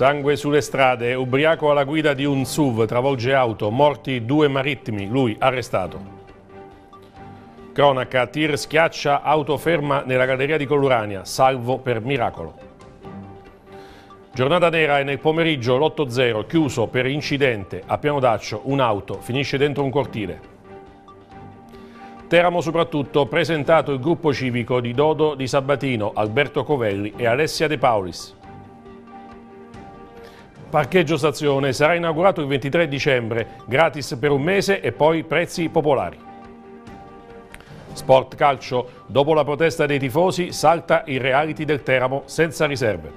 Sangue sulle strade, ubriaco alla guida di un SUV, travolge auto, morti due marittimi, lui arrestato. Cronaca, tir schiaccia, auto ferma nella galleria di Collurania, salvo per miracolo. Giornata nera e nel pomeriggio l'8-0 chiuso per incidente a piano d'accio, un'auto finisce dentro un cortile. Teramo soprattutto presentato il gruppo civico di Dodo Di Sabatino, Alberto Covelli e Alessia De Paulis. Parcheggio Stazione sarà inaugurato il 23 dicembre, gratis per un mese e poi prezzi popolari. Sport Calcio, dopo la protesta dei tifosi, salta il reality del Teramo senza riserve.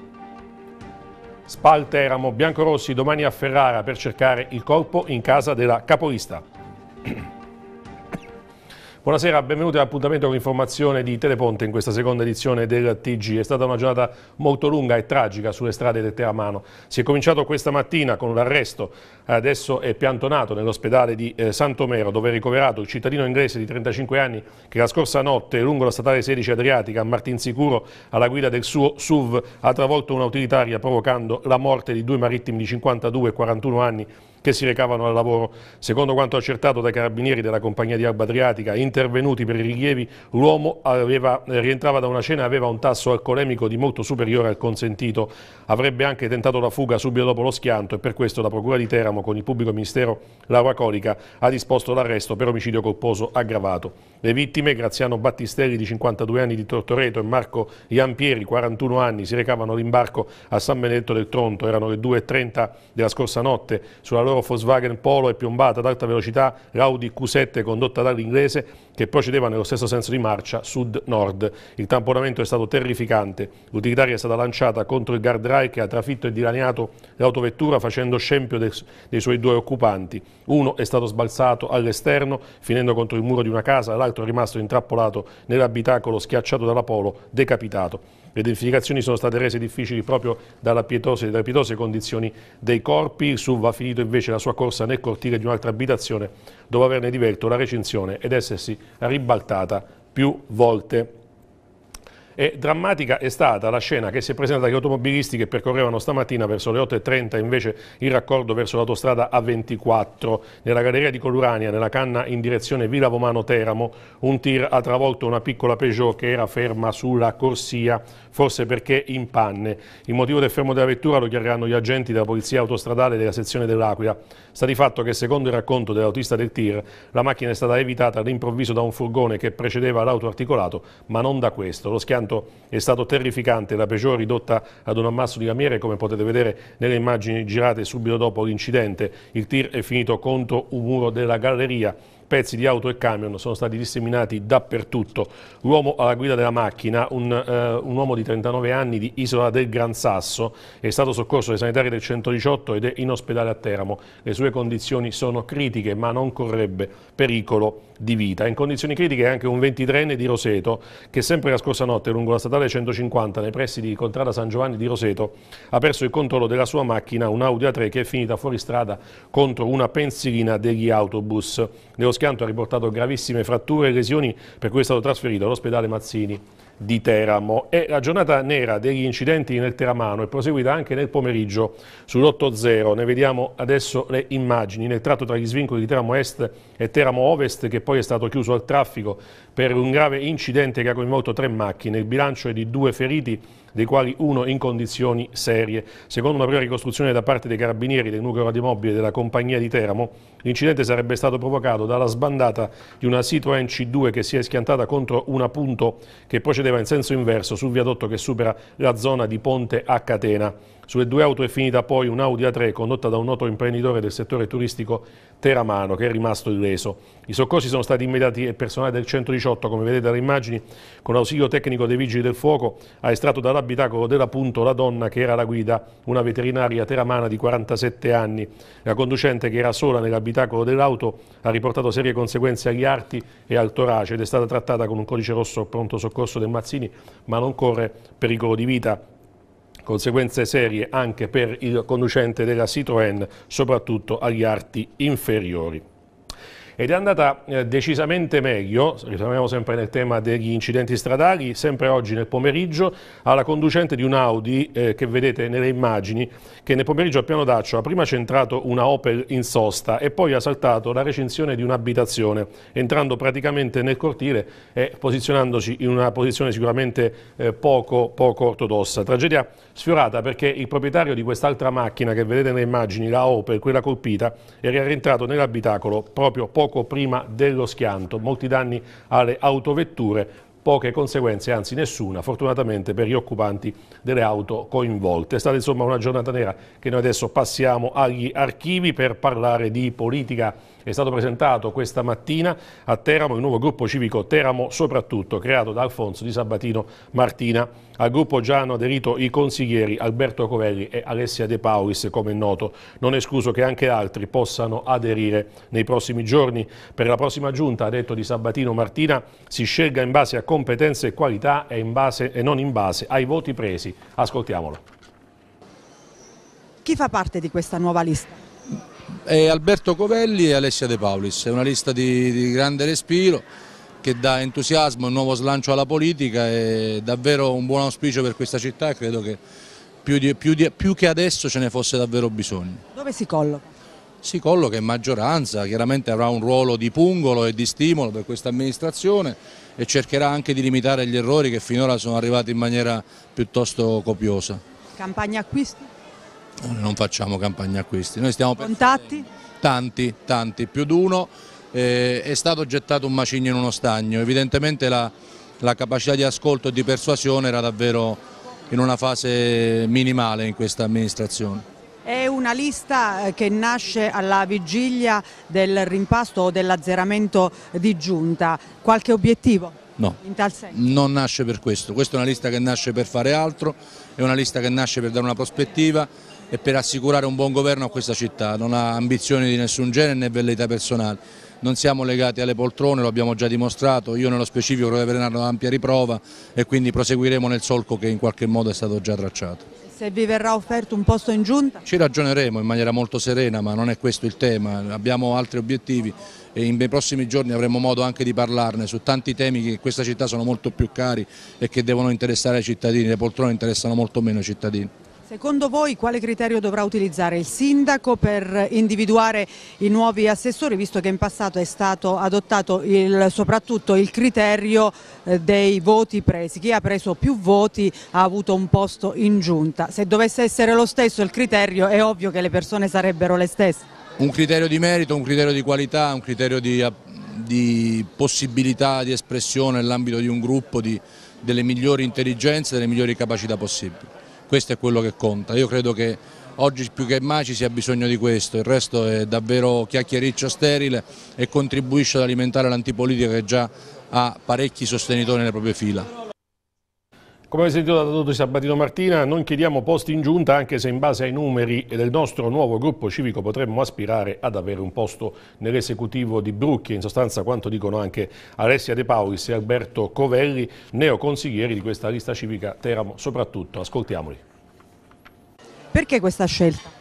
Spal Teramo, Biancorossi domani a Ferrara per cercare il colpo in casa della capolista. Buonasera, benvenuti all'appuntamento con l'informazione di Teleponte in questa seconda edizione del TG. È stata una giornata molto lunga e tragica sulle strade del Teramano. Si è cominciato questa mattina con l'arresto, adesso è piantonato nell'ospedale di eh, Santomero dove è ricoverato il cittadino inglese di 35 anni che la scorsa notte lungo la statale 16 Adriatica a Martinsicuro alla guida del suo SUV ha travolto un'utilitaria provocando la morte di due marittimi di 52 e 41 anni che si recavano al lavoro. Secondo quanto accertato dai carabinieri della compagnia di Alba Adriatica, intervenuti per i rilievi, l'uomo aveva, rientrava da una cena e aveva un tasso alcolemico di molto superiore al consentito. Avrebbe anche tentato la fuga subito dopo lo schianto e per questo la Procura di Teramo con il pubblico ministero Laura Colica ha disposto l'arresto per omicidio colposo aggravato. Le vittime, Graziano Battistelli di 52 anni di Tortoreto e Marco Iampieri, 41 anni, si recavano all'imbarco a San Benedetto del Tronto. Erano le 2.30 della scorsa notte sulla loro loro Volkswagen Polo è piombata ad alta velocità l'Audi Q7 condotta dall'inglese che procedeva nello stesso senso di marcia sud-nord. Il tamponamento è stato terrificante. L'utilitaria è stata lanciata contro il guardrail che ha trafitto e dilaniato l'autovettura facendo scempio dei suoi due occupanti. Uno è stato sbalzato all'esterno finendo contro il muro di una casa, l'altro è rimasto intrappolato nell'abitacolo schiacciato dalla polo, decapitato. Le identificazioni sono state rese difficili proprio pietose, dalle pietose condizioni dei corpi. Il Suv ha finito invece la sua corsa nel cortile di un'altra abitazione dopo averne diverto la recinzione ed essersi ribaltata più volte. E drammatica è stata la scena che si è presentata agli automobilisti che percorrevano stamattina verso le 8.30 invece il raccordo verso l'autostrada A24 nella galleria di Colurania, nella canna in direzione Villa Vomano Teramo. Un tir ha travolto una piccola Peugeot che era ferma sulla corsia, forse perché in panne. Il motivo del fermo della vettura lo chiariranno gli agenti della polizia autostradale della sezione dell'Aquila. Sta di fatto che secondo il racconto dell'autista del tir la macchina è stata evitata all'improvviso da un furgone che precedeva l'auto articolato ma non da questo. Lo schianto impianto è stato terrificante, la Peugeot ridotta ad un ammasso di lamiere come potete vedere nelle immagini girate subito dopo l'incidente. Il tir è finito contro un muro della galleria pezzi di auto e camion sono stati disseminati dappertutto. L'uomo alla guida della macchina, un, eh, un uomo di 39 anni di Isola del Gran Sasso, è stato soccorso dai sanitari del 118 ed è in ospedale a Teramo. Le sue condizioni sono critiche ma non correbbe pericolo di vita. In condizioni critiche è anche un 23enne di Roseto che sempre la scorsa notte lungo la statale 150 nei pressi di Contrada San Giovanni di Roseto ha perso il controllo della sua macchina, un Audi A3 che è finita fuori strada contro una pensilina degli autobus. Nello schianto ha riportato gravissime fratture e lesioni per cui è stato trasferito all'ospedale Mazzini di Teramo. E la giornata nera degli incidenti nel Teramano è proseguita anche nel pomeriggio sull'8-0. Ne vediamo adesso le immagini nel tratto tra gli svincoli di Teramo Est e Teramo Ovest che poi è stato chiuso al traffico per un grave incidente che ha coinvolto tre macchine. Il bilancio è di due feriti dei quali uno in condizioni serie. Secondo una prima ricostruzione da parte dei carabinieri del nucleo radiomobile della compagnia di Teramo, l'incidente sarebbe stato provocato dalla sbandata di una Citroen C2 che si è schiantata contro un appunto che procedeva in senso inverso sul viadotto che supera la zona di Ponte a Catena. Sulle due auto è finita poi un'Audi A3 condotta da un noto imprenditore del settore turistico Teramano che è rimasto illeso. I soccorsi sono stati immediati e il personale del 118, come vedete dalle immagini, con l'ausilio tecnico dei Vigili del Fuoco, ha estratto dall'abitacolo della Punto la donna che era la guida, una veterinaria teramana di 47 anni. La conducente che era sola nell'abitacolo dell'auto ha riportato serie conseguenze agli arti e al torace ed è stata trattata con un codice rosso pronto soccorso del Mazzini, ma non corre pericolo di vita conseguenze serie anche per il conducente della Citroën, soprattutto agli arti inferiori ed è andata eh, decisamente meglio, ritorniamo sempre nel tema degli incidenti stradali, sempre oggi nel pomeriggio alla conducente di un Audi eh, che vedete nelle immagini che nel pomeriggio a Piano Daccio ha prima centrato una Opel in sosta e poi ha saltato la recinzione di un'abitazione entrando praticamente nel cortile e posizionandosi in una posizione sicuramente eh, poco, poco ortodossa. Tragedia sfiorata perché il proprietario di quest'altra macchina che vedete nelle immagini, la Opel, quella colpita, era rientrato nell'abitacolo proprio poco poco prima dello schianto. Molti danni alle autovetture, poche conseguenze, anzi nessuna, fortunatamente per gli occupanti delle auto coinvolte. È stata insomma una giornata nera che noi adesso passiamo agli archivi per parlare di politica è stato presentato questa mattina a Teramo il nuovo gruppo civico Teramo soprattutto, creato da Alfonso Di Sabatino Martina. Al gruppo già hanno aderito i consiglieri Alberto Covelli e Alessia De Paulis, come è noto. Non è escluso che anche altri possano aderire nei prossimi giorni. Per la prossima giunta, ha detto Di Sabatino Martina, si scelga in base a competenze e qualità e, base, e non in base ai voti presi. Ascoltiamolo. Chi fa parte di questa nuova lista? è Alberto Covelli e Alessia De Paulis, è una lista di, di grande respiro che dà entusiasmo e nuovo slancio alla politica, è davvero un buon auspicio per questa città e credo che più, di, più, di, più che adesso ce ne fosse davvero bisogno. Dove si colloca? Si colloca in maggioranza, chiaramente avrà un ruolo di pungolo e di stimolo per questa amministrazione e cercherà anche di limitare gli errori che finora sono arrivati in maniera piuttosto copiosa. Campagna acquisti? non facciamo campagna acquisti. Noi stiamo Contatti? Tanti, tanti, più di uno eh, è stato gettato un macigno in uno stagno, evidentemente la, la capacità di ascolto e di persuasione era davvero in una fase minimale in questa amministrazione. È una lista eh, che nasce alla vigilia del rimpasto o dell'azzeramento di giunta, qualche obiettivo? No, non nasce per questo, questa è una lista che nasce per fare altro, è una lista che nasce per dare una prospettiva, e per assicurare un buon governo a questa città, non ha ambizioni di nessun genere né velleità personali. Non siamo legati alle poltrone, lo abbiamo già dimostrato, io nello specifico vorrei di avere un'ampia riprova e quindi proseguiremo nel solco che in qualche modo è stato già tracciato. Se vi verrà offerto un posto in giunta? Ci ragioneremo in maniera molto serena, ma non è questo il tema, abbiamo altri obiettivi e nei prossimi giorni avremo modo anche di parlarne su tanti temi che in questa città sono molto più cari e che devono interessare i cittadini, le poltrone interessano molto meno i cittadini. Secondo voi quale criterio dovrà utilizzare il sindaco per individuare i nuovi assessori, visto che in passato è stato adottato il, soprattutto il criterio eh, dei voti presi? Chi ha preso più voti ha avuto un posto in giunta. Se dovesse essere lo stesso il criterio è ovvio che le persone sarebbero le stesse. Un criterio di merito, un criterio di qualità, un criterio di, eh, di possibilità di espressione nell'ambito di un gruppo, di, delle migliori intelligenze, delle migliori capacità possibili questo è quello che conta. Io credo che oggi più che mai ci sia bisogno di questo, il resto è davvero chiacchiericcio sterile e contribuisce ad alimentare l'antipolitica che già ha parecchi sostenitori nelle proprie fila. Come avete sentito da Dottor Sabatino Martina, non chiediamo posti in giunta anche se in base ai numeri del nostro nuovo gruppo civico potremmo aspirare ad avere un posto nell'esecutivo di Brucchi, in sostanza quanto dicono anche Alessia De Paulis e Alberto Covelli, neoconsiglieri di questa lista civica Teramo soprattutto. Ascoltiamoli. Perché questa scelta?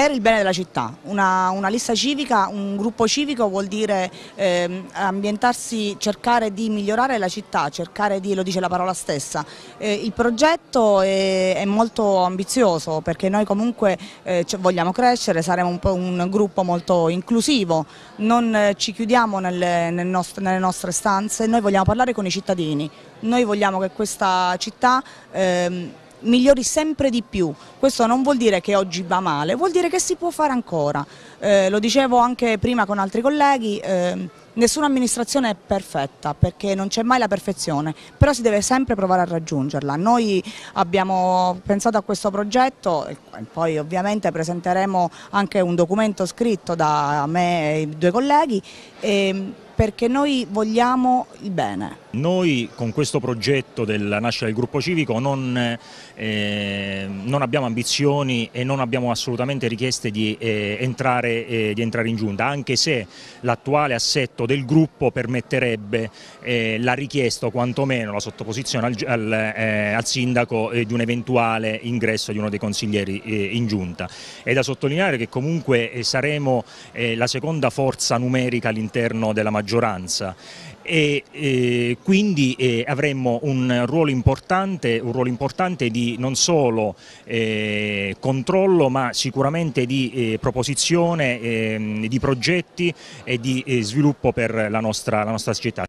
per il bene della città. Una, una lista civica, un gruppo civico vuol dire eh, ambientarsi, cercare di migliorare la città, cercare di, lo dice la parola stessa. Eh, il progetto è, è, molto ambizioso perché noi comunque eh, vogliamo crescere, saremo un, un, gruppo molto inclusivo, non eh, ci chiudiamo nelle, nel nost nelle nostre stanze, noi vogliamo parlare con i cittadini, noi vogliamo che questa città... Ehm, migliori sempre di più. Questo non vuol dire che oggi va male, vuol dire che si può fare ancora. Eh, lo dicevo anche prima con altri colleghi, eh, nessuna amministrazione è perfetta perché non c'è mai la perfezione, però si deve sempre provare a raggiungerla. Noi abbiamo pensato a questo progetto e poi ovviamente presenteremo anche un documento scritto da me e i due colleghi eh, perché noi vogliamo il bene noi con questo progetto della nascita del gruppo civico non, eh, non abbiamo ambizioni e non abbiamo assolutamente richieste di, eh, entrare, eh, di entrare, in giunta, anche se l'attuale assetto del gruppo permetterebbe eh, la richiesta o quantomeno la sottoposizione al, al, eh, al sindaco eh, di un eventuale ingresso di uno dei consiglieri in giunta. È da sottolineare che comunque saremo la seconda forza numerica all'interno della maggioranza e eh, quindi eh, avremmo un ruolo, importante, un ruolo, importante, di non solo eh, controllo ma sicuramente di eh, proposizione ehm, di progetti e di eh, sviluppo per la nostra, la nostra società.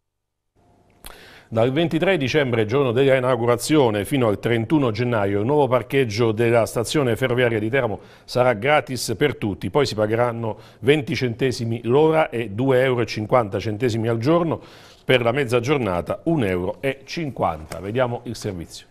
Dal 23 dicembre, giorno della inaugurazione, fino al 31 gennaio, il nuovo parcheggio della stazione ferroviaria di Teramo sarà gratis per tutti. Poi si pagheranno 20 centesimi l'ora e 2,50 euro al giorno. Per la mezzagiornata 1,50 euro. Vediamo il servizio.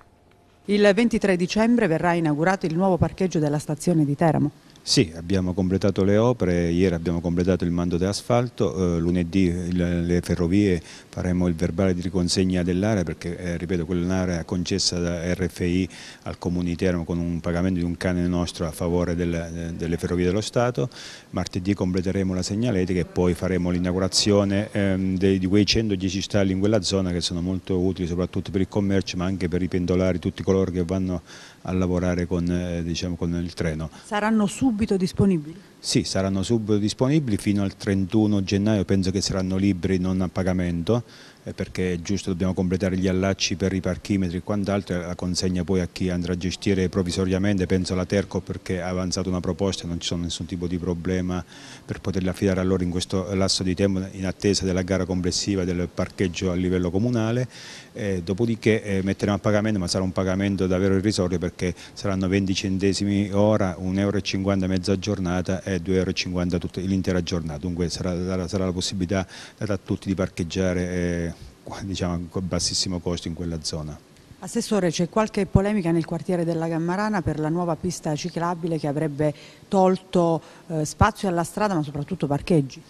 Il 23 dicembre verrà inaugurato il nuovo parcheggio della stazione di Teramo. Sì, abbiamo completato le opere, ieri abbiamo completato il mando di eh, lunedì le ferrovie faremo il verbale di riconsegna dell'area perché, eh, ripeto, quella è un'area concessa da RFI al Comune di Teramo con un pagamento di un cane nostro a favore del, eh, delle ferrovie dello Stato, martedì completeremo la segnaletica e poi faremo l'inaugurazione ehm, di quei 110 stalli in quella zona che sono molto utili soprattutto per il commercio ma anche per i pendolari, tutti coloro che vanno a lavorare con, eh, diciamo, con il treno. Saranno subito disponibili? Sì, saranno subito disponibili fino al 31 gennaio, penso che saranno liberi non a pagamento eh, perché è giusto dobbiamo completare gli allacci per i parchimetri e quant'altro, la consegna poi a chi andrà a gestire provvisoriamente, penso alla Terco perché ha avanzato una proposta, non ci sono nessun tipo di problema per poterli affidare a loro in questo lasso di tempo in attesa della gara complessiva del parcheggio a livello comunale, eh, dopodiché eh, metteremo a pagamento ma sarà un pagamento davvero irrisorio perché saranno 20 centesimi ora, 1,50 euro mezza giornata e 2,50 euro l'intera giornata, dunque sarà, sarà, la possibilità data a tutti di parcheggiare eh, diciamo, a bassissimo costo in quella zona. Assessore, c'è qualche polemica nel quartiere della Gammarana per la nuova pista ciclabile che avrebbe tolto eh, spazio alla strada ma soprattutto parcheggi?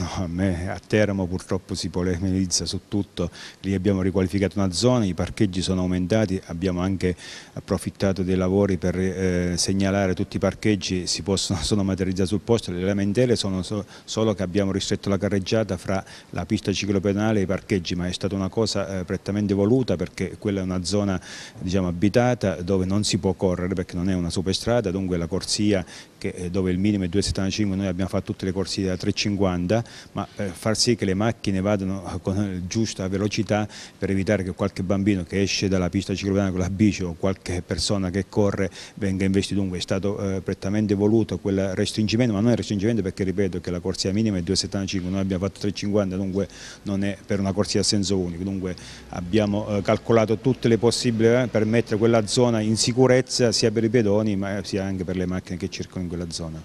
No, a, me, a Teramo purtroppo si polemizza su tutto, lì abbiamo riqualificato una zona, i parcheggi sono aumentati, abbiamo anche approfittato dei lavori per eh, segnalare tutti i parcheggi, si possono, sono materializzati sul posto, le lamentele sono so, solo che abbiamo ristretto la carreggiata fra la pista ciclopedale e i parcheggi, ma è stata una cosa eh, prettamente voluta perché quella è una zona diciamo, abitata dove non si può correre perché non è una superstrada, dunque la corsia che, eh, dove il minimo è 2,75, noi abbiamo fatto tutte le corsie da 3,50, ma eh, far sì che le macchine vadano eh, con giusta velocità per evitare che qualche bambino che esce dalla pista ciclopedana con la bici o qualche persona che corre venga investito. Dunque è stato prettamente voluto quel restringimento, ma non è restringimento perché ripeto che la corsia minima è 2,75, noi abbiamo fatto 3,50, dunque non è per una corsia a senso unico, dunque abbiamo calcolato tutte le possibili per mettere quella zona in sicurezza sia per i pedoni ma sia anche per le macchine che circolano quella zona.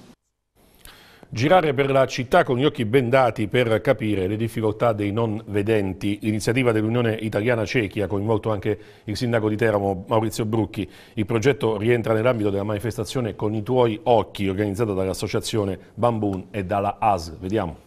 Girare per la città con gli occhi bendati per capire le difficoltà dei non vedenti. L'iniziativa dell'Unione Italiana Ciechi ha coinvolto anche il sindaco di Teramo Maurizio Brucchi. Il progetto rientra nell'ambito della manifestazione Con i tuoi occhi organizzata dall'associazione Bambun e dalla AS. Vediamo.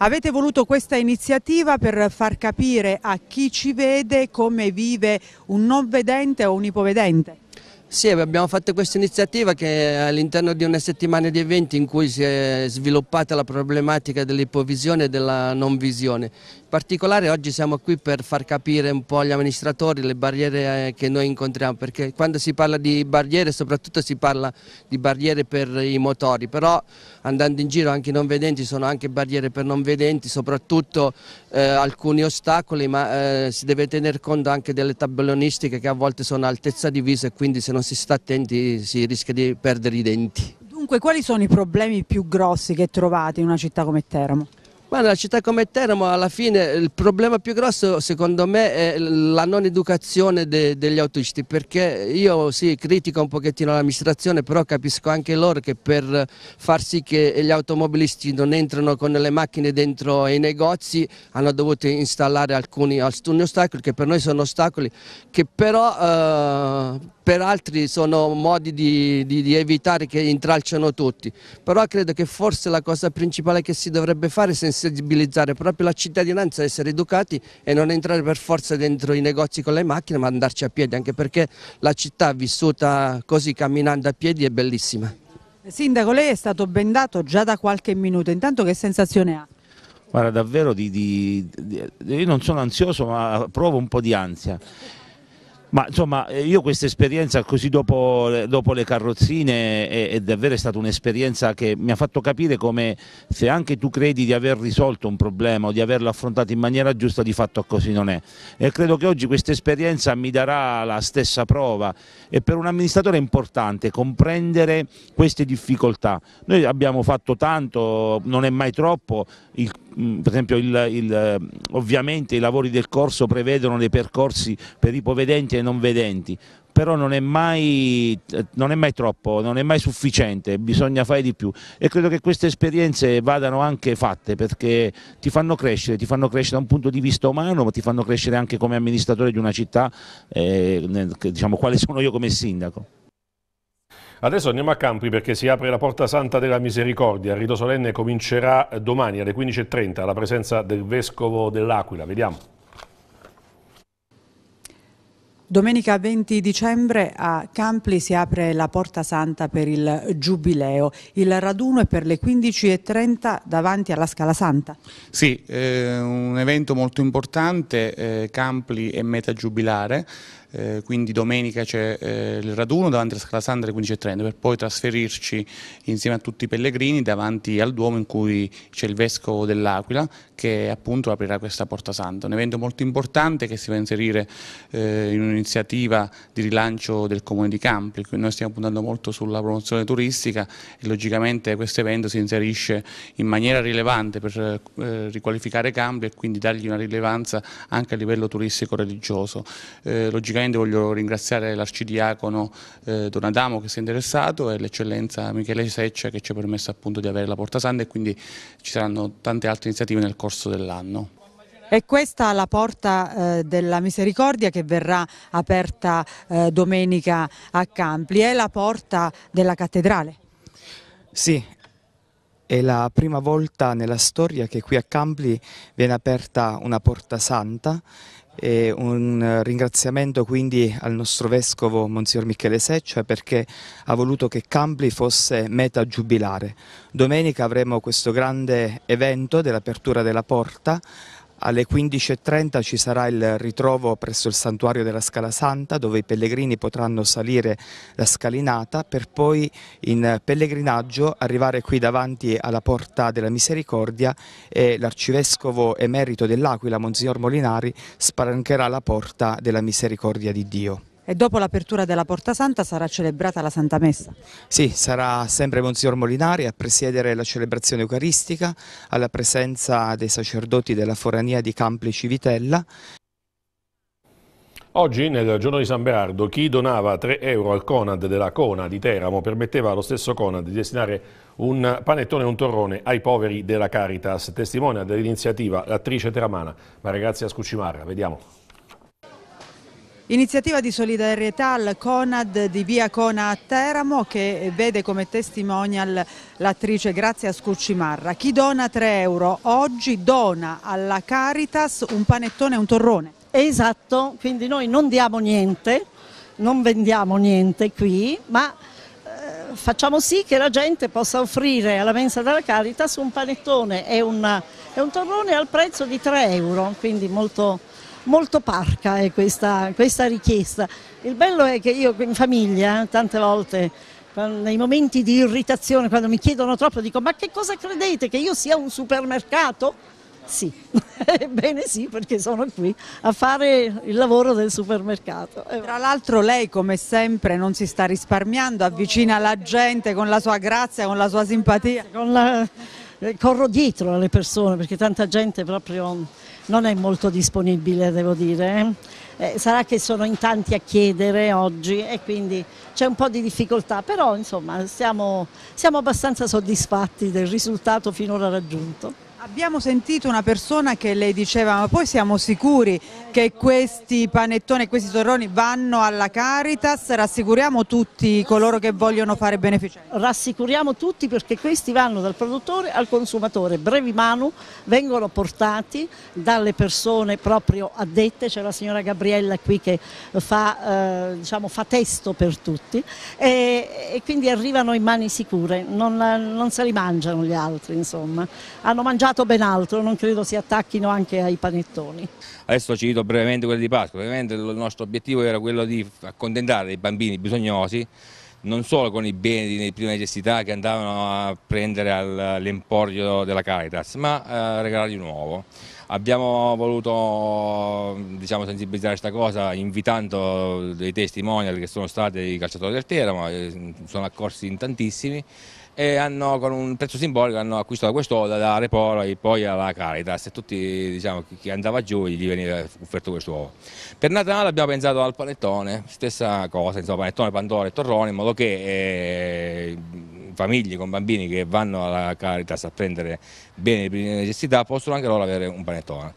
Avete voluto questa iniziativa per far capire a chi ci vede come vive un non vedente o un ipovedente? Sì, abbiamo fatto questa iniziativa che all'interno di una settimana di eventi in cui si è sviluppata la problematica dell'ipovisione e della non visione particolare oggi siamo qui per far capire un po' agli amministratori le barriere eh, che noi incontriamo, perché quando si parla di barriere soprattutto si parla di barriere per i motori, però andando in giro anche i non vedenti sono anche barriere per non vedenti, soprattutto eh, alcuni ostacoli, ma eh, si deve tener conto anche delle tabellonistiche che a volte sono a altezza divisa e quindi se non si sta attenti si rischia di perdere i denti. Dunque quali sono i problemi più grossi che trovate in una città come Teramo? Ma nella città come Teramo alla fine il problema più grosso secondo me è la non educazione de degli autisti perché io sì critico un pochettino l'amministrazione però capisco anche loro che per far sì che gli automobilisti non entrano con le macchine dentro i negozi hanno dovuto installare alcuni, alcuni ostacoli che per noi sono ostacoli che però eh, per altri sono modi di, di, di evitare che intralciano tutti però credo che forse la cosa principale che si dovrebbe fare è sensibilizzare proprio la cittadinanza, essere educati e non entrare per forza dentro i negozi con le macchine ma andarci a piedi, anche perché la città vissuta così camminando a piedi è bellissima. Eh, Sindaco, lei è stato bendato già da qualche minuto, intanto che sensazione ha? Guarda, davvero, di, di, di, io non sono ansioso ma provo un po' di ansia ma insomma eh, io questa esperienza così dopo, eh, dopo le carrozzine è, è davvero stata un'esperienza che mi ha fatto capire come se anche tu credi di aver risolto un problema o di averlo affrontato in maniera giusta di fatto così non è e credo che oggi questa esperienza mi darà la stessa prova e per un amministratore è importante comprendere queste difficoltà. Noi abbiamo fatto tanto, non è mai troppo, il Mm, per esempio il, il, ovviamente i lavori del corso prevedono dei percorsi per i povedenti e non vedenti, però non è, mai, non è, mai, troppo, non è mai sufficiente, bisogna fare di più e credo che queste esperienze vadano anche fatte perché ti fanno crescere, ti fanno crescere da un punto di vista umano ma ti fanno crescere anche come amministratore di una città, eh, diciamo quale sono io come sindaco. Adesso andiamo a Campi perché si apre la Porta Santa della Misericordia. Il rito solenne comincerà domani alle 15.30 alla presenza del Vescovo dell'Aquila. Vediamo. Domenica 20 dicembre a Campli si apre la Porta Santa per il Giubileo. Il raduno è per le 15.30 davanti alla Scala Santa. Sì, eh, un evento molto importante, eh, Campli è meta giubilare eh, quindi domenica c'è eh, il raduno davanti alla Scala Sandra alle 15.30 per poi trasferirci insieme a tutti i pellegrini davanti al Duomo in cui c'è il Vescovo dell'Aquila che appunto aprirà questa Porta Santa. Un evento molto importante che si va a inserire eh, in un'iniziativa di rilancio del Comune di Campi, noi stiamo puntando molto sulla promozione turistica e logicamente questo evento si inserisce in maniera rilevante per eh, riqualificare Campi e quindi dargli una rilevanza anche a livello turistico-religioso. Eh, logicamente Specificamente voglio ringraziare l'arcidiacono eh, Don Adamo che si è interessato e l'eccellenza Michele Seccia che ci ha permesso appunto di avere la Porta Santa e quindi ci saranno tante altre iniziative nel corso dell'anno. E questa la porta eh, della misericordia che verrà aperta eh, domenica a Campli, è la porta della cattedrale? Sì, è la prima volta nella storia che qui a Campli viene aperta una porta santa e un ringraziamento quindi al nostro vescovo Monsignor Michele Seccia perché ha voluto che Campli fosse meta giubilare. Domenica avremo questo grande evento dell'apertura della porta alle 15.30 ci sarà il ritrovo presso il santuario della Scala Santa dove i pellegrini potranno salire la scalinata per poi in pellegrinaggio arrivare qui davanti alla Porta della Misericordia e l'arcivescovo emerito dell'Aquila, Monsignor Molinari, spalancherà la Porta della Misericordia di Dio. E dopo l'apertura della Porta Santa sarà celebrata la Santa Messa? Sì, sarà sempre Monsignor Molinari a presiedere la celebrazione eucaristica alla presenza dei sacerdoti della forania di Cample Civitella. Oggi, nel giorno di San Berardo, chi donava 3 euro al Conad della Cona di Teramo permetteva allo stesso Conad di destinare un panettone e un torrone ai poveri della Caritas. Testimonia dell'iniziativa l'attrice teramana Maria Grazia Scuccimarra. Vediamo. Iniziativa di solidarietà al Conad di Via Cona a Teramo che vede come testimonial l'attrice Grazia Scuccimarra. Chi dona 3 euro oggi dona alla Caritas un panettone e un torrone. Esatto, quindi noi non diamo niente, non vendiamo niente qui, ma eh, facciamo sì che la gente possa offrire alla mensa della Caritas un panettone e, una, e un torrone al prezzo di 3 euro, quindi molto molto parca è eh, questa, questa richiesta. Il bello è che io in famiglia eh, tante volte nei momenti di irritazione, quando mi chiedono troppo, dico ma che cosa credete, che io sia un supermercato? Sì, ebbene sì, perché sono qui a fare il lavoro del supermercato. Eh, Tra l'altro lei come sempre non si sta risparmiando, avvicina la gente con la sua grazia, con la sua simpatia. La... Corro dietro alle persone perché tanta gente proprio non è molto disponibile, devo dire. Eh. eh, sarà che sono in tanti a chiedere oggi e quindi c'è un po' di difficoltà, però insomma siamo, siamo abbastanza soddisfatti del risultato finora raggiunto. Abbiamo sentito una persona che lei diceva ma poi siamo sicuri che questi panettoni e questi torroni vanno alla Caritas, rassicuriamo tutti coloro che vogliono fare beneficenza? Rassicuriamo tutti perché questi vanno dal produttore al consumatore, brevi manu vengono portati dalle persone proprio addette, c'è la signora Gabriella qui che fa, eh, diciamo, fa testo per tutti e, e, quindi arrivano in mani sicure, non, non se li mangiano gli altri insomma, hanno mangiato mangiato ben altro, non credo si attacchino anche ai panettoni. Adesso ci cito brevemente quello di Pasqua, ovviamente il nostro obiettivo era quello di accontentare i bambini bisognosi, non solo con i beni di prima necessità che andavano a prendere all'emporio della Caritas, ma a eh, regalargli un uovo. Abbiamo voluto diciamo, sensibilizzare questa cosa invitando dei testimonial che sono stati i calciatori del Teramo, eh, sono accorsi in tantissimi, e hanno, con un prezzo simbolico hanno acquistato quest'oda da Reporo e poi alla Caritas e tutti diciamo, chi andava giù gli veniva offerto questo uovo. Per Natale abbiamo pensato al panettone, stessa cosa, insomma, panettone, pandora e torrone, in modo che eh, famiglie con bambini che vanno alla Caritas a prendere bene le prime necessità possono anche loro avere un panettone.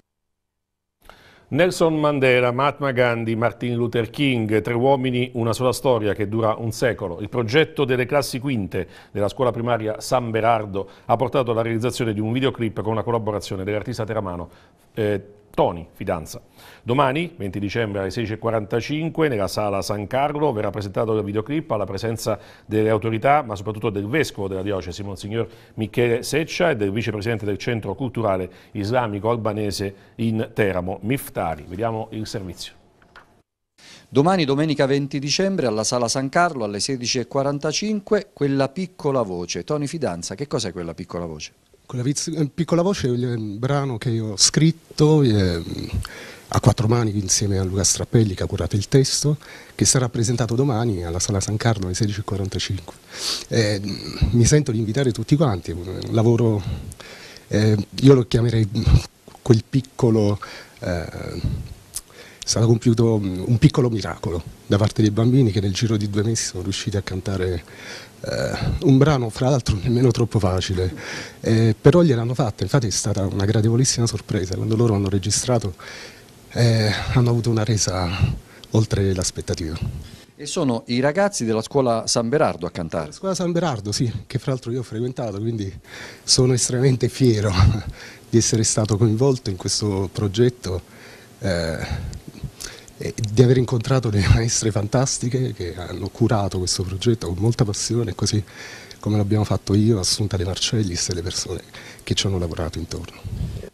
Nelson Mandela, Mahatma Gandhi, Martin Luther King, tre uomini, una sola storia che dura un secolo. Il progetto delle classi quinte della scuola primaria San Berardo ha portato alla realizzazione di un videoclip con una collaborazione dell'artista teramano eh, Tony Fidanza. Domani, 20 dicembre alle 16.45, nella sala San Carlo, verrà presentato il videoclip alla presenza delle autorità, ma soprattutto del vescovo della diocesi, Monsignor Michele Seccia, e del vicepresidente del Centro Culturale Islamico Albanese in Teramo, Miftari. Vediamo il servizio. Domani, domenica 20 dicembre, alla Sala San Carlo alle 16.45, quella piccola voce. Tony Fidanza, che cos'è quella piccola voce? Con la eh, piccola voce è un eh, brano che io ho scritto eh, a quattro mani insieme a Luca Strappelli che ha curato il testo, che sarà presentato domani alla Sala San Carlo alle 16.45. Eh, mi sento di invitare tutti quanti, un eh, lavoro, eh, io lo chiamerei quel piccolo è stato compiuto un piccolo miracolo da parte dei bambini che nel giro di due mesi sono riusciti a cantare Uh, un brano fra l'altro nemmeno troppo facile, eh, però gliel'hanno fatta, infatti è stata una gradevolissima sorpresa, quando loro hanno registrato eh, hanno avuto una resa oltre l'aspettativa. E sono i ragazzi della scuola San Berardo a cantare? La scuola San Berardo, sì, che fra l'altro io ho frequentato, quindi sono estremamente fiero di essere stato coinvolto in questo progetto eh, eh, di aver incontrato delle maestre fantastiche che hanno curato questo progetto con molta passione, così come l'abbiamo fatto io, Assunta De Marcellis e le persone che ci hanno lavorato intorno.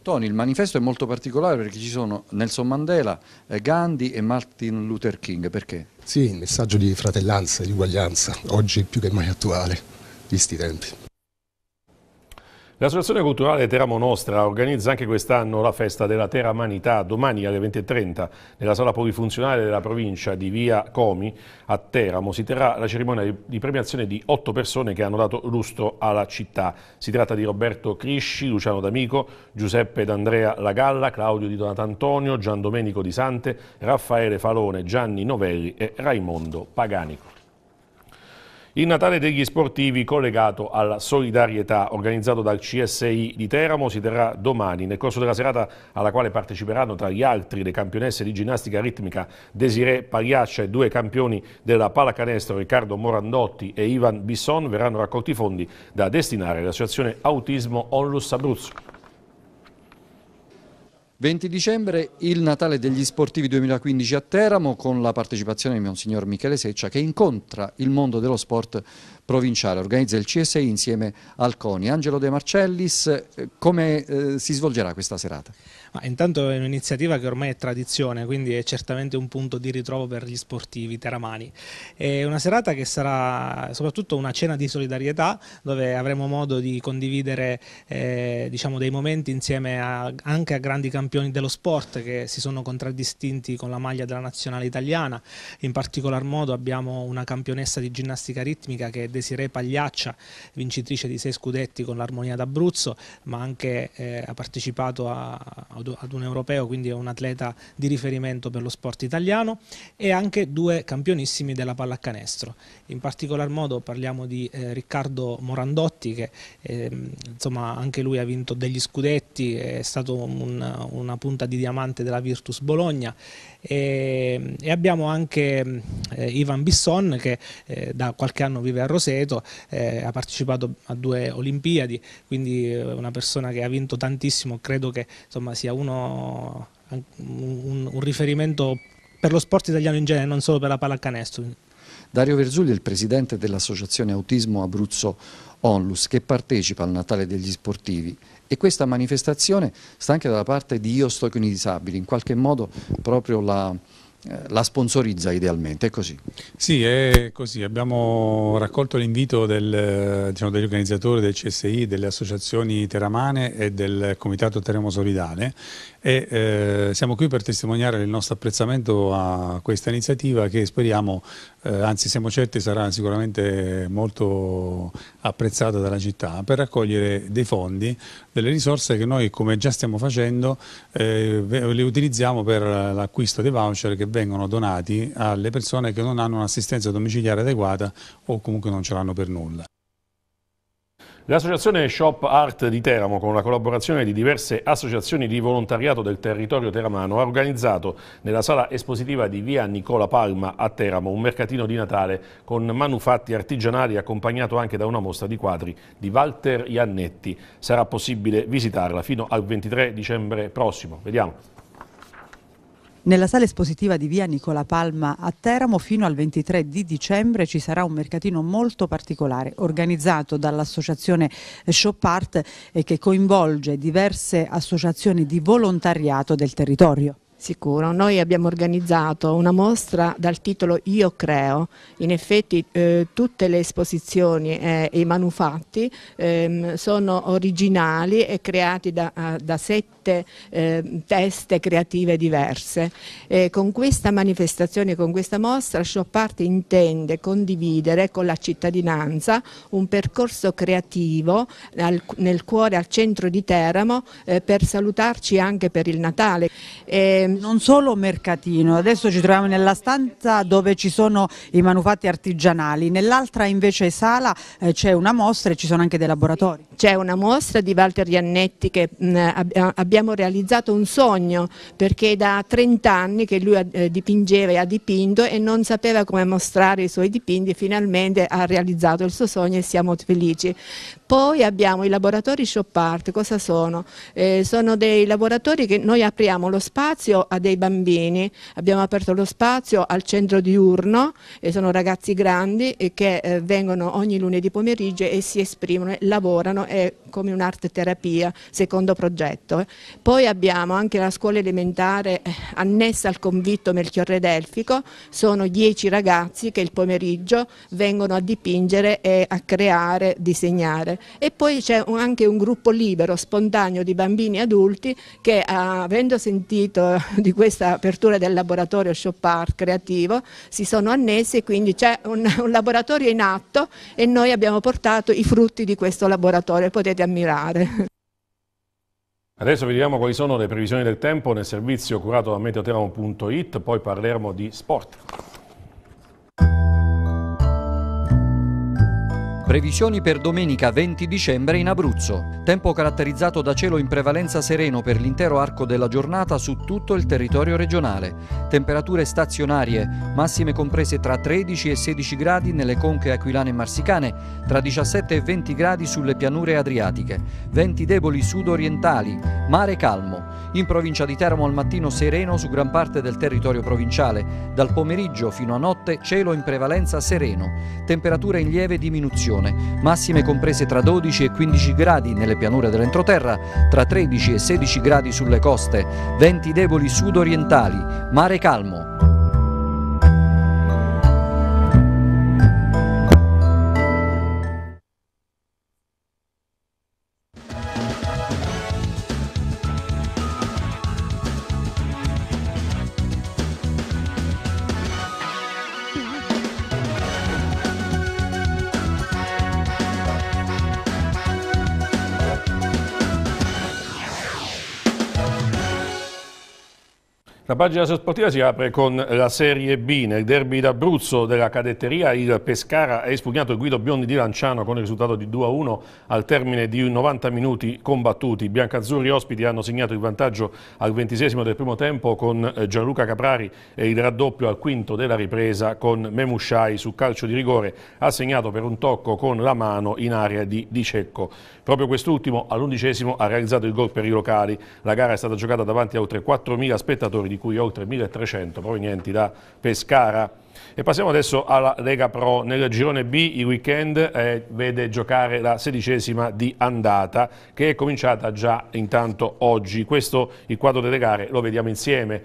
Tony, il manifesto è molto particolare perché ci sono Nelson Mandela, eh, Gandhi e Martin Luther King, perché? Sì, il messaggio di fratellanza, e di uguaglianza, oggi più che mai attuale, visti i tempi. L'Associazione Culturale Teramo Nostra organizza anche quest'anno la festa della Teramanità domani alle 20.30 nella sala polifunzionale della provincia di Via Comi a Teramo. Si terrà la cerimonia di premiazione di otto persone che hanno dato lustro alla città. Si tratta di Roberto Crisci, Luciano D'Amico, Giuseppe D'Andrea Lagalla, Claudio Di Donatantonio, Gian Domenico Di Sante, Raffaele Falone, Gianni Novelli e Raimondo Paganico. Il Natale degli sportivi collegato alla solidarietà organizzato dal CSI di Teramo si terrà domani nel corso della serata alla quale parteciperanno tra gli altri le campionesse di ginnastica ritmica Desiree Pagliaccia e due campioni della pallacanestro Riccardo Morandotti e Ivan Bisson verranno raccolti fondi da destinare all'associazione Autismo Onlus Abruzzo. 20 dicembre, il Natale degli Sportivi 2015 a Teramo con la partecipazione di Monsignor Michele Seccia che incontra il mondo dello sport provinciale, organizza il CSI insieme al CONI. Angelo De Marcellis, eh, come eh, si svolgerà questa serata? Ma intanto è un'iniziativa che ormai è tradizione, quindi è certamente un punto di ritrovo per gli sportivi teramani. È una serata che sarà soprattutto una cena di solidarietà dove avremo modo di condividere eh, diciamo dei momenti insieme a, anche a grandi campioni dello sport che si sono contraddistinti con la maglia della nazionale italiana. In particolar modo abbiamo una campionessa di ginnastica ritmica che è Desiree Pagliaccia, vincitrice di sei scudetti con l'Armonia d'Abruzzo, ma anche eh, ha partecipato a, ad un europeo, quindi è un atleta di riferimento per lo sport italiano e anche due campionissimi della pallacanestro. In particolar modo parliamo di eh, Riccardo Morandotti che eh, insomma, anche lui ha vinto degli scudetti, è stato un, una punta di diamante della Virtus Bologna e, e abbiamo anche eh, Ivan Bisson che eh, da qualche anno vive a Roseto, eh, ha partecipato a due Olimpiadi, quindi eh, una persona che ha vinto tantissimo, credo che insomma, sia uno, un, un riferimento per lo sport italiano in genere, non solo per la pallacanestro. Dario Verzulli è il presidente dell'associazione Autismo Abruzzo Onlus che partecipa al Natale degli sportivi e questa manifestazione sta anche dalla parte di Io sto con i disabili, in qualche modo proprio la, eh, la sponsorizza idealmente, è così? Sì, è così. Abbiamo raccolto l'invito eh, diciamo, degli organizzatori del CSI, delle associazioni teramane e del Comitato Solidale e eh, siamo qui per testimoniare il nostro apprezzamento a questa iniziativa che speriamo, eh, anzi siamo certi sarà sicuramente molto apprezzata dalla città per raccogliere dei fondi, delle risorse che noi come già stiamo facendo eh, le utilizziamo per l'acquisto dei voucher che vengono donati alle persone che non hanno un'assistenza domiciliare adeguata o comunque non ce l'hanno per nulla. L'associazione Shop Art di Teramo, con la collaborazione di diverse associazioni di volontariato del territorio teramano, ha organizzato nella sala espositiva di via Nicola Palma a Teramo un mercatino di Natale con manufatti artigianali accompagnato anche da una mostra di quadri di Walter Iannetti. Sarà possibile visitarla fino al 23 dicembre prossimo. Vediamo. Nella sala espositiva di via Nicola Palma a Teramo fino al 23 di dicembre ci sarà un mercatino molto particolare organizzato dall'associazione Shop Art che coinvolge diverse associazioni di volontariato del territorio. Sicuro, noi abbiamo organizzato una mostra dal titolo Io creo, in effetti eh, tutte le esposizioni eh, e eh, i manufatti eh, sono originali e creati da, eh, da sette molte eh, teste creative diverse. E con questa manifestazione, con questa mostra, Showpart intende condividere con la cittadinanza un percorso creativo al, nel cuore, al centro di Teramo, eh, per salutarci anche per il Natale. E... Ehm, non solo mercatino, adesso ci troviamo nella stanza dove ci sono i manufatti artigianali, nell'altra invece sala eh, c'è una mostra e ci sono anche dei laboratori. C'è una mostra di Walter Iannetti che mh, abbiamo abbiamo realizzato un sogno perché da 30 anni che lui eh, dipingeva e ha dipinto e non sapeva come mostrare i suoi dipinti finalmente ha realizzato il suo sogno e siamo felici. Poi abbiamo i laboratori shop art, cosa sono? Eh, sono dei laboratori che noi apriamo lo spazio a dei bambini, abbiamo aperto lo spazio al centro diurno e sono ragazzi grandi che eh, vengono ogni lunedì pomeriggio e si esprimono, lavorano, è come un'arte terapia secondo progetto. Eh. Poi abbiamo anche la scuola elementare eh, annessa al convitto Melchiorre Delfico, sono dieci ragazzi che il pomeriggio vengono a dipingere e a creare, disegnare. E poi c'è anche un gruppo libero, spontaneo di bambini e adulti che eh, avendo sentito eh, di questa apertura del laboratorio Shop Art creativo si sono annessi e quindi c'è un, un laboratorio in atto e noi abbiamo portato i frutti di questo laboratorio, potete ammirare. Adesso vediamo quali sono le previsioni del tempo nel servizio curato da meteoteramo.it, poi parleremo di sport. Previsioni per domenica 20 dicembre in Abruzzo. Tempo caratterizzato da cielo in prevalenza sereno per l'intero arco della giornata su tutto il territorio regionale. Temperature stazionarie, massime comprese tra 13 e 16 gradi nelle conche aquilane e marsicane, tra 17 e 20 gradi sulle pianure adriatiche. Venti deboli sudorientali, mare calmo. In provincia di Teramo al mattino sereno su gran parte del territorio provinciale. Dal pomeriggio fino a notte cielo in prevalenza sereno. Temperature in lieve diminuzione zone, massime comprese tra 12 e 15 gradi nelle pianure dell'entroterra, tra 13 e 16 gradi sulle coste, venti deboli sudorientali, mare calmo. La pagina sportiva si apre con la Serie B. Nel derby d'Abruzzo della cadetteria il Pescara ha espugnato il Guido Biondi di Lanciano con il risultato di 2-1 al termine di 90 minuti combattuti. I biancazzurri ospiti hanno segnato il vantaggio al ventisesimo del primo tempo con eh, Gianluca Caprari e il raddoppio al quinto della ripresa con Memusciai su calcio di rigore assegnato per un tocco con la mano in area di Di Cecco. Proprio quest'ultimo all'undicesimo ha realizzato il gol per i locali. La gara è stata giocata davanti a oltre 4.000 spettatori di di cui oltre 1.300 provenienti da Pescara. E passiamo adesso alla Lega Pro. Nel girone B il weekend eh, vede giocare la sedicesima di andata che è cominciata già intanto oggi. Questo il quadro delle gare lo vediamo insieme.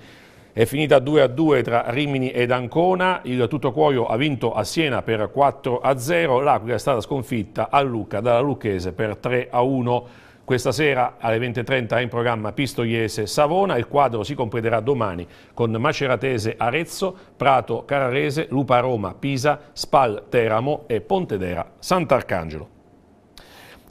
È finita 2 a 2 tra Rimini ed Ancona, il Tutto Cuoio ha vinto a Siena per 4 a 0, l'Aquila è stata sconfitta a Lucca dalla Lucchese per 3 a 1. Questa sera alle 20.30 è in programma Pistoiese-Savona, il quadro si completerà domani con Maceratese-Arezzo, Prato-Cararese, Lupa-Roma-Pisa, Spal-Teramo e Pontedera-Sant'Arcangelo.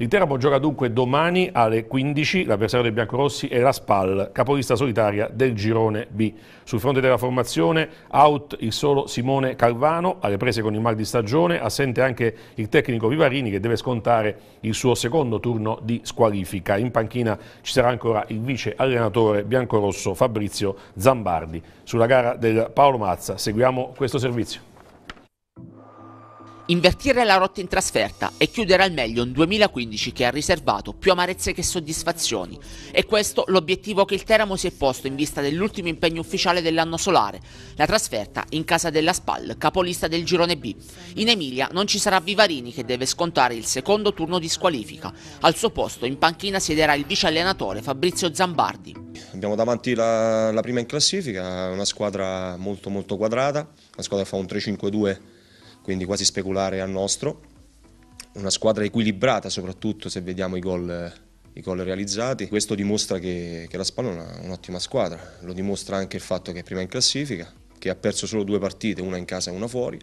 Il Teramo gioca dunque domani alle 15, l'avversario dei biancorossi è la SPAL, capolista solitaria del girone B. Sul fronte della formazione out il solo Simone Calvano, alle prese con il mal di stagione, assente anche il tecnico Vivarini che deve scontare il suo secondo turno di squalifica. In panchina ci sarà ancora il vice allenatore biancorosso Fabrizio Zambardi. Sulla gara del Paolo Mazza seguiamo questo servizio. Invertire la rotta in trasferta e chiudere al meglio un 2015 che ha riservato più amarezze che soddisfazioni. E questo l'obiettivo che il Teramo si è posto in vista dell'ultimo impegno ufficiale dell'anno solare, la trasferta in casa della Spal, capolista del girone B. In Emilia non ci sarà Vivarini che deve scontare il secondo turno di squalifica. Al suo posto in panchina siederà il vice allenatore Fabrizio Zambardi. Abbiamo davanti la, la prima in classifica, una squadra molto molto quadrata, una squadra che fa un 3-5-2 quindi quasi speculare al nostro. Una squadra equilibrata soprattutto se vediamo i gol, i gol realizzati. Questo dimostra che, che la Spalla è un'ottima squadra, lo dimostra anche il fatto che è prima in classifica, che ha perso solo due partite, una in casa e una fuori.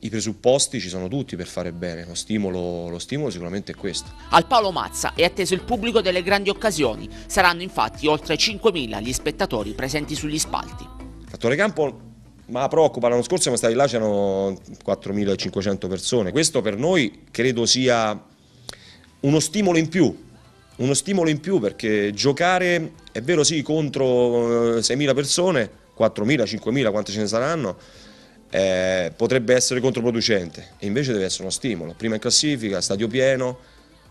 I presupposti ci sono tutti per fare bene, lo stimolo, lo stimolo, sicuramente è questo. Al Paolo Mazza è atteso il pubblico delle grandi occasioni, saranno infatti oltre 5.000 gli spettatori presenti sugli spalti. Il fattore campo ma preoccupa, l'anno scorso siamo stati là, c'erano 4.500 persone, questo per noi credo sia uno stimolo in più, uno stimolo in più perché giocare, è vero sì, contro 6.000 eh, persone, 4.000, 5.000, quante ce ne saranno, eh, potrebbe essere controproducente e invece deve essere uno stimolo, prima in classifica, stadio pieno,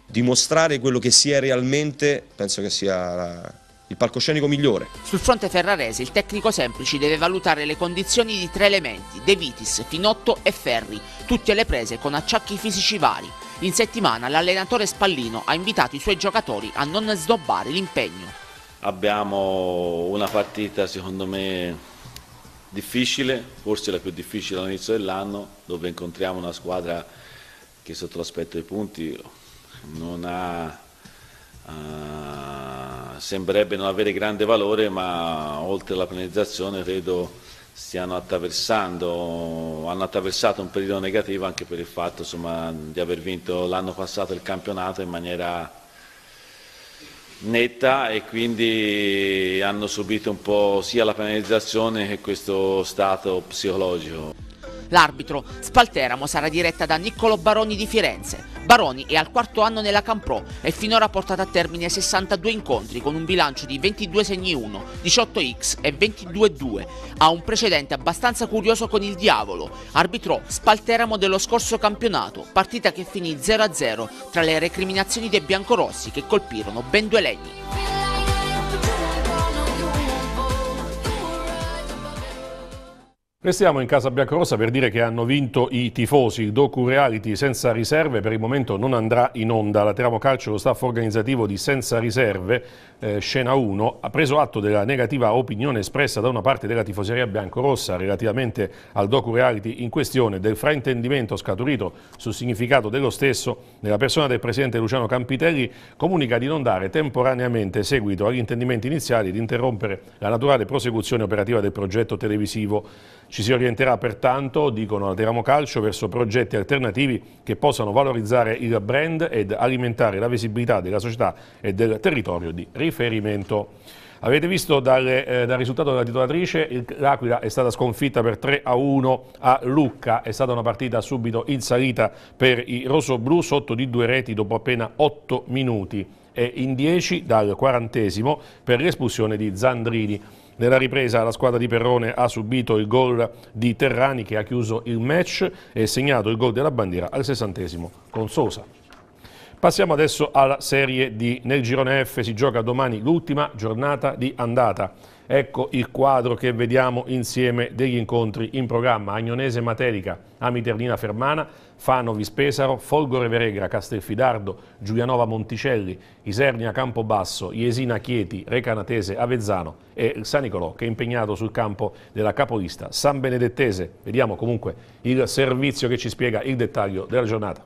dimostrare quello che si è realmente, penso che sia... La, il palcoscenico migliore. Sul fronte ferrarese il tecnico semplici deve valutare le condizioni di tre elementi, De Vitis, Finotto e Ferri, tutte le prese con acciacchi fisici vari. In settimana l'allenatore Spallino ha invitato i suoi giocatori a non sdobbare l'impegno. Abbiamo una partita secondo me difficile, forse la più difficile all'inizio dell'anno, dove incontriamo una squadra che sotto l'aspetto dei punti non ha... Uh, sembrerebbe non avere grande valore, ma oltre alla penalizzazione credo stiano attraversando, hanno attraversato un periodo negativo anche per il fatto insomma, di aver vinto l'anno passato il campionato in maniera netta e quindi hanno subito un po' sia la penalizzazione che questo stato psicologico. L'arbitro Spalteramo sarà diretta da Niccolo Baroni di Firenze. Baroni è al quarto anno nella Campro e finora ha portato a termine 62 incontri con un bilancio di 22 segni 1, 18x e 22 2. Ha un precedente abbastanza curioso con il Diavolo. Arbitrò Spalteramo dello scorso campionato, partita che finì 0-0 tra le recriminazioni dei biancorossi che colpirono ben due legni. Restiamo in casa biancorossa per dire che hanno vinto i tifosi, il docu reality senza riserve per il momento non andrà in onda, la Teramo Calcio, lo staff organizzativo di Senza Riserve, eh, Scena 1, ha preso atto della negativa opinione espressa da una parte della tifoseria biancorossa relativamente al docu reality in questione, del fraintendimento scaturito sul significato dello stesso, nella persona del presidente Luciano Campitelli comunica di non dare temporaneamente seguito agli intendimenti iniziali e di interrompere la naturale prosecuzione operativa del progetto televisivo. Ci si orienterà pertanto, dicono al Teramo Calcio, verso progetti alternativi che possano valorizzare il brand ed alimentare la visibilità della società e del territorio di riferimento. Avete visto dalle, eh, dal risultato della titolatrice, l'Aquila è stata sconfitta per 3 a 1 a Lucca, è stata una partita subito in salita per i rossoblù sotto di due reti dopo appena 8 minuti e in 10 dal quarantesimo per l'espulsione di Zandrini. Nella ripresa la squadra di Perrone ha subito il gol di Terrani che ha chiuso il match e segnato il gol della bandiera al sessantesimo con Sosa. Passiamo adesso alla Serie D. Nel girone F si gioca domani l'ultima giornata di andata. Ecco il quadro che vediamo insieme degli incontri in programma. Agnonese Materica, Amiternina Fermana, Fano, Vispesaro, Folgore Veregra, Castelfidardo, Giulianova Monticelli, Isernia Campobasso, Iesina Chieti, Recanatese, Avezzano e San Nicolò che è impegnato sul campo della capolista San Benedettese. Vediamo comunque il servizio che ci spiega il dettaglio della giornata.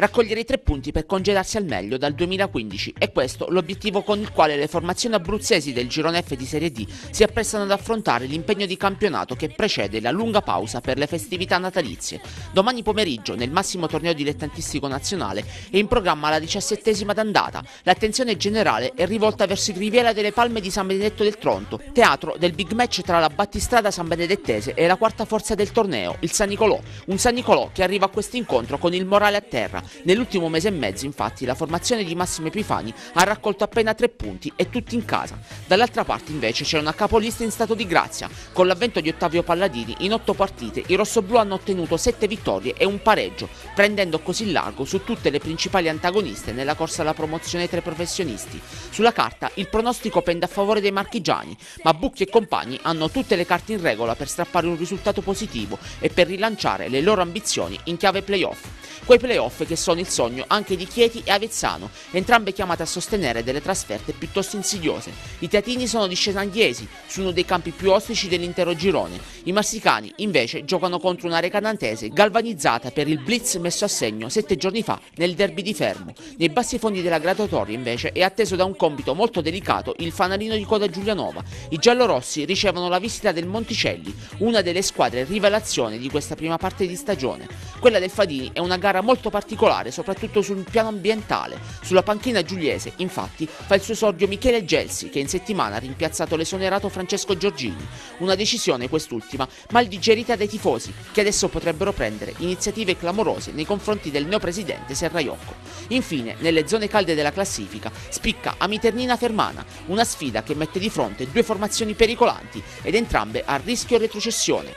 raccogliere i tre punti per congedarsi al meglio dal 2015 e questo l'obiettivo con il quale le formazioni abruzzesi del girone F di Serie D si apprestano ad affrontare l'impegno di campionato che precede la lunga pausa per le festività natalizie. Domani pomeriggio, nel massimo torneo dilettantistico nazionale, è in programma la diciassettesima d'andata. L'attenzione generale è rivolta verso il Riviera delle Palme di San Benedetto del Tronto, teatro del big match tra la battistrada San Benedettese e la quarta forza del torneo, il San Nicolò. Un San Nicolò che arriva a questo incontro con il morale a terra, Nell'ultimo mese e mezzo, infatti, la formazione di Massimo Epifani ha raccolto appena tre punti e tutti in casa. Dall'altra parte, invece, c'è una capolista in stato di grazia. Con l'avvento di Ottavio Palladini, in otto partite i rossoblù hanno ottenuto sette vittorie e un pareggio, prendendo così largo su tutte le principali antagoniste nella corsa alla promozione tra i professionisti. Sulla carta il pronostico pende a favore dei marchigiani, ma Bucchi e compagni hanno tutte le carte in regola per strappare un risultato positivo e per rilanciare le loro ambizioni in chiave playoff. Quei playoff che sono il sogno anche di Chieti e Avezzano, entrambe chiamate a sostenere delle trasferte piuttosto insidiose. I teatini sono discesanghesi, su uno dei campi più ostici dell'intero girone. I marsicani, invece, giocano contro una recanantese galvanizzata per il blitz messo a segno sette giorni fa nel derby di Fermo. Nei bassi fondi della graduatoria, invece, è atteso da un compito molto delicato il fanalino di coda Giulianova. I giallorossi ricevono la visita del Monticelli, una delle squadre rivelazione di questa prima parte di stagione. Quella del Fadini è una gara molto particolare popolare soprattutto sul piano ambientale. Sulla panchina giuliese, infatti, fa il suo esordio Michele Gelsi, che in settimana ha rimpiazzato l'esonerato Francesco Giorgini. Una decisione, quest'ultima, mal digerita dai tifosi, che adesso potrebbero prendere iniziative clamorose nei confronti del neopresidente Serraiocco. Infine, nelle zone calde della classifica, spicca Amiternina Fermana, una sfida che mette di fronte due formazioni pericolanti ed entrambe a rischio retrocessione.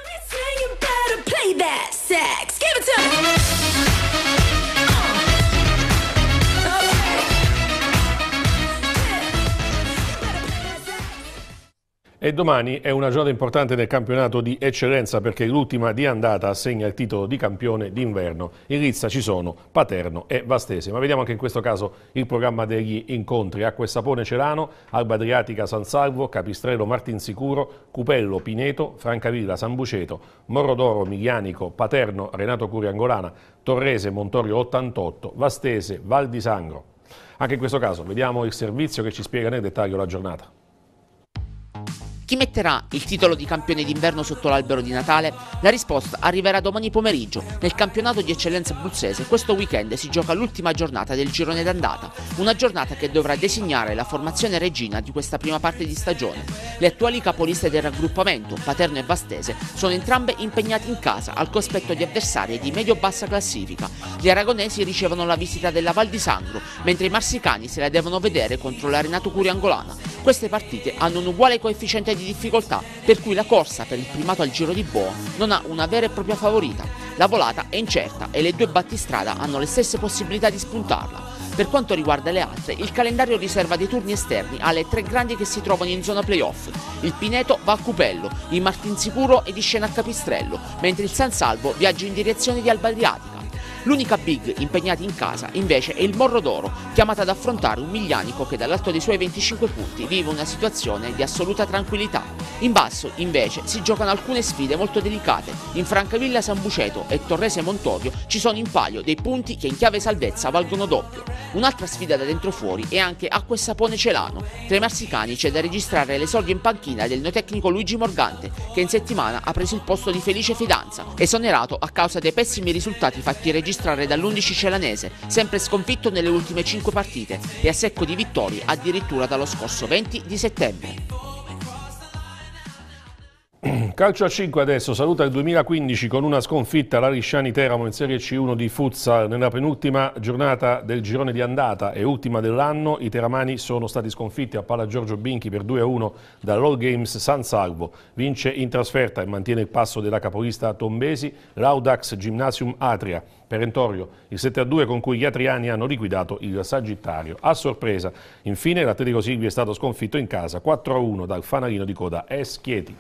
E domani è una giornata importante nel campionato di eccellenza perché l'ultima di andata assegna il titolo di campione d'inverno. In Rizza ci sono Paterno e Vastese, ma vediamo anche in questo caso il programma degli incontri. Acque Sapone Celano, Alba Adriatica San Salvo, Capistrello Martinsicuro, Cupello Pineto, Francavilla San Buceto, Morodoro Miglianico, Paterno Renato Curiangolana, Torrese Montorio 88, Vastese Val di Sangro. Anche in questo caso vediamo il servizio che ci spiega nel dettaglio la giornata. Chi metterà il titolo di campione d'inverno sotto l'albero di Natale? La risposta arriverà domani pomeriggio. Nel campionato di eccellenza buzzese questo weekend si gioca l'ultima giornata del girone d'andata, una giornata che dovrà designare la formazione regina di questa prima parte di stagione. Le attuali capoliste del raggruppamento, Paterno e Bastese, sono entrambe impegnate in casa al cospetto di avversarie di medio-bassa classifica. Gli aragonesi ricevono la visita della Val di Sangro, mentre i marsicani se la devono vedere contro l'arenato curiangolana. Queste partite hanno un uguale coefficiente serie di difficoltà, per cui la corsa per il primato al Giro di Boa non ha una vera e propria favorita. La volata è incerta e le due battistrada hanno le stesse possibilità di spuntarla. Per quanto riguarda le altre, il calendario riserva dei turni esterni alle tre grandi che si trovano in zona playoff. Il Pineto va a Cupello, il Martinsicuro è di Scena a Capistrello, mentre il San Salvo viaggia in direzione di Alba L'unica big impegnata in casa invece è il Morro d'Oro, chiamata ad affrontare un miglianico che dall'alto dei suoi 25 punti vive una situazione di assoluta tranquillità. In basso invece si giocano alcune sfide molto delicate. In Francavilla San Buceto e Torrese Montorio ci sono in palio dei punti che in chiave salvezza valgono doppio. Un'altra sfida da dentro fuori è anche Acqua e Sapone Celano. Tra i marsicani c'è da registrare l'esordio in panchina del neotecnico Luigi Morgante che in settimana ha preso il posto di Felice Fidanza, esonerato a causa dei pessimi risultati fatti registrare registrare dall'11 celanese, sempre sconfitto nelle ultime 5 partite e a secco di vittorie addirittura dallo scorso 20 di settembre. Calcio a 5 adesso, saluta il 2015 con una sconfitta all'Arisciani Teramo in Serie C1 di Futsal. Nella penultima giornata del girone di andata e ultima dell'anno i teramani sono stati sconfitti a palla Giorgio Binchi per 2-1 dall'All Games San Salvo. Vince in trasferta e mantiene il passo della capolista Tombesi l'Audax Gymnasium Atria perentorio il 7-2 a con cui gli Atriani hanno liquidato il Sagittario. A sorpresa, infine l'Atletico Silvi è stato sconfitto in casa 4-1 a dal fanalino di coda Eschieti.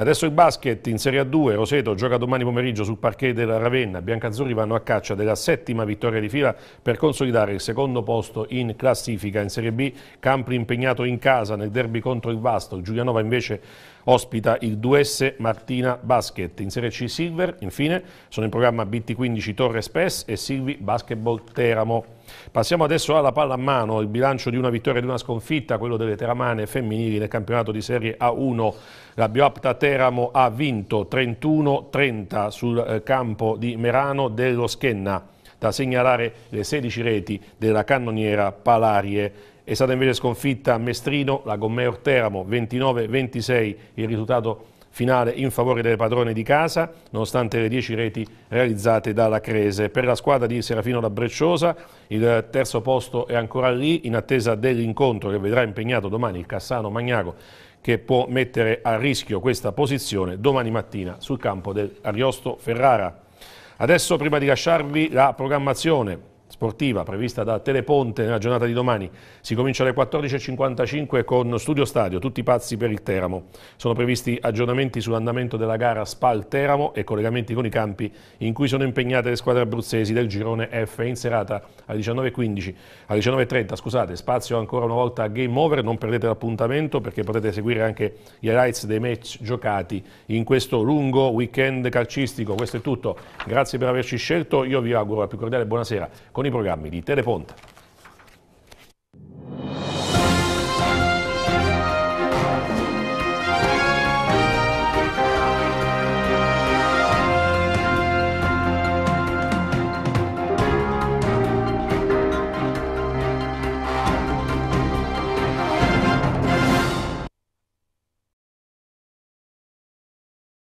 Adesso il basket in Serie A2, Roseto gioca domani pomeriggio sul parquet della Ravenna, Biancazzurri vanno a caccia della settima vittoria di fila per consolidare il secondo posto in classifica in Serie B, Campri impegnato in casa nel derby contro il Vasto, Giulianova invece ospita il 2S Martina Basket, in Serie C Silver, infine sono in programma BT15 Torre Pes e Silvi Basketball Teramo. Passiamo adesso alla palla a mano, il bilancio di una vittoria e di una sconfitta, quello delle teramane femminili nel campionato di Serie A1. La Bioapta Teramo ha vinto 31-30 sul eh, campo di Merano dello Schenna. Da segnalare le 16 reti della cannoniera Palarie è stata invece sconfitta Mestrino la Gommeor Teramo 29-26 il risultato finale in favore delle padrone di casa, nonostante le 10 reti realizzate dalla Crese. Per la squadra di Serafino La Brecciosa il terzo posto è ancora lì, in attesa dell'incontro che vedrà impegnato domani il Cassano Magnago, che può mettere a rischio questa posizione domani mattina sul campo dell'Ariosto Ferrara. Adesso, prima di lasciarvi la programmazione sportiva prevista da Teleponte nella giornata di domani. Si comincia alle 14.55 con Studio Stadio, tutti pazzi per il Teramo. Sono previsti aggiornamenti sull'andamento della gara Spal-Teramo e collegamenti con i campi in cui sono impegnate le squadre abruzzesi del girone F in serata alle 19.15. Alle 19.30, scusate, spazio ancora una volta a Game Over, non perdete l'appuntamento perché potete seguire anche gli highlights dei match giocati in questo lungo weekend calcistico. Questo è tutto, grazie per averci scelto, io vi auguro la più cordiale buonasera con i programmi di Teleponte.